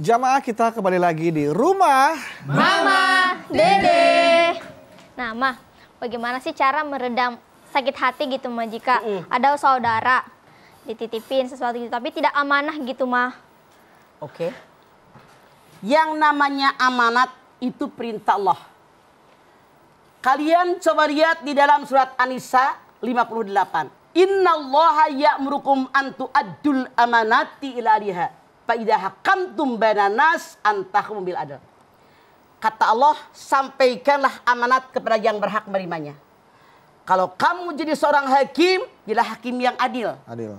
Jamaah kita kembali lagi di rumah Mama Dede. Nah, Mah, bagaimana sih cara meredam sakit hati gitu, Mah, jika mm. ada saudara dititipin sesuatu gitu, tapi tidak amanah gitu, Mah? Oke. Okay. Yang namanya amanat itu perintah Allah. Kalian coba lihat di dalam surat An-Nisa 58. Inna allaha ya'murukum antu adul amanati ila faidah hakam tumbananas antahum bil adal. Kata Allah, sampaikanlah amanat kepada yang berhak menerimanya. Kalau kamu jadi seorang hakim, jadilah hakim yang adil. Adil.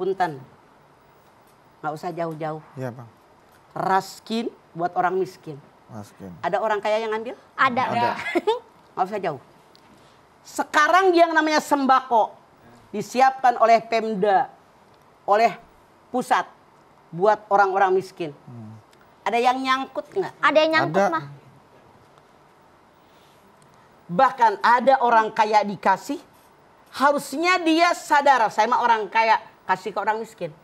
Punten. Nggak usah jauh-jauh. Iya, Bang. Raskin buat orang miskin. Raskin. Ada orang kaya yang ambil? Ada. Ada. Nggak usah jauh. Sekarang yang namanya sembako disiapkan oleh Pemda, oleh pusat buat orang-orang miskin? Hmm. Ada yang nyangkut nggak? Ada yang nyangkut ada. mah. Bahkan ada orang kaya dikasih, harusnya dia sadar, saya mah orang kaya, kasih ke orang miskin.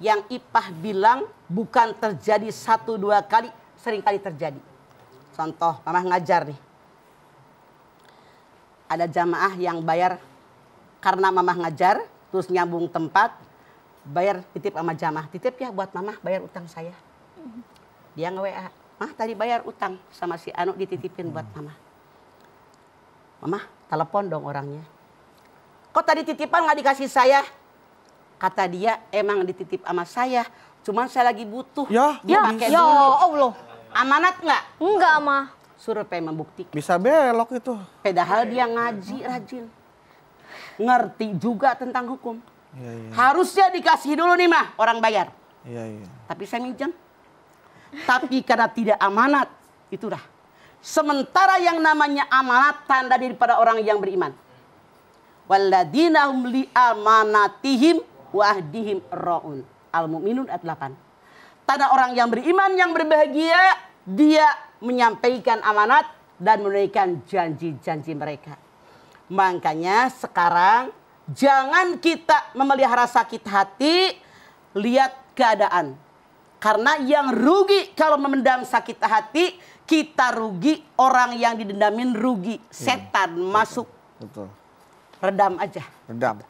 Yang Ipah bilang bukan terjadi satu dua kali, sering kali terjadi. Contoh, mamah ngajar nih. Ada jamaah yang bayar karena mamah ngajar, terus nyambung tempat, bayar titip sama jamah titip ya buat mama bayar utang saya dia nge WA mah tadi bayar utang sama si Anu dititipin buat mama mama telepon dong orangnya kok tadi titipan nggak dikasih saya kata dia emang dititip sama saya cuman saya lagi butuh ya dia ya, pakai ya Allah amanat nggak nggak mah pengen membuktikan bisa belok itu padahal dia ngaji rajin ngerti juga tentang hukum Ya, ya. Harusnya dikasih dulu nih mah orang bayar. Ya, ya. Tapi saya minjem. Tapi karena tidak amanat, itulah. Sementara yang namanya amanat tanda daripada orang yang beriman. Walladina humli li amanatihim wahdihim raun. Al-Mu'minun ayat 8. Tanda orang yang beriman yang berbahagia, dia menyampaikan amanat dan menunaikan janji-janji mereka. Makanya sekarang Jangan kita memelihara sakit hati, lihat keadaan. Karena yang rugi kalau memendam sakit hati, kita rugi, orang yang didendamin rugi, iya, setan masuk. Betul. Redam aja. Redam.